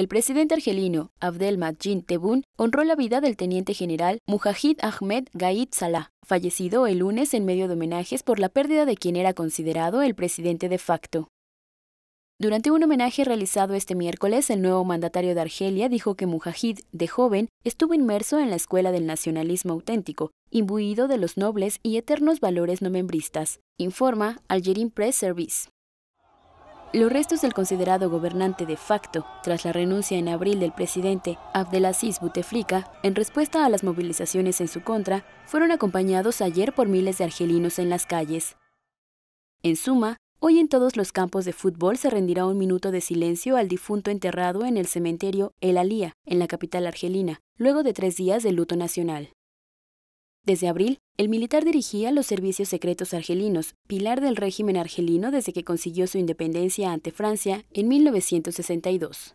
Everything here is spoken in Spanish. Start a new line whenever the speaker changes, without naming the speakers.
El presidente argelino Abdelmadjid Tebboune honró la vida del teniente general Mujahid Ahmed Gaid Salah, fallecido el lunes en medio de homenajes por la pérdida de quien era considerado el presidente de facto. Durante un homenaje realizado este miércoles, el nuevo mandatario de Argelia dijo que Mujahid, de joven, estuvo inmerso en la escuela del nacionalismo auténtico, imbuido de los nobles y eternos valores no membristas, informa Algerine Press Service. Los restos del considerado gobernante de facto, tras la renuncia en abril del presidente Abdelaziz Bouteflika, en respuesta a las movilizaciones en su contra, fueron acompañados ayer por miles de argelinos en las calles. En suma, hoy en todos los campos de fútbol se rendirá un minuto de silencio al difunto enterrado en el cementerio El Alía, en la capital argelina, luego de tres días de luto nacional. Desde abril, el militar dirigía los servicios secretos argelinos, pilar del régimen argelino desde que consiguió su independencia ante Francia en 1962.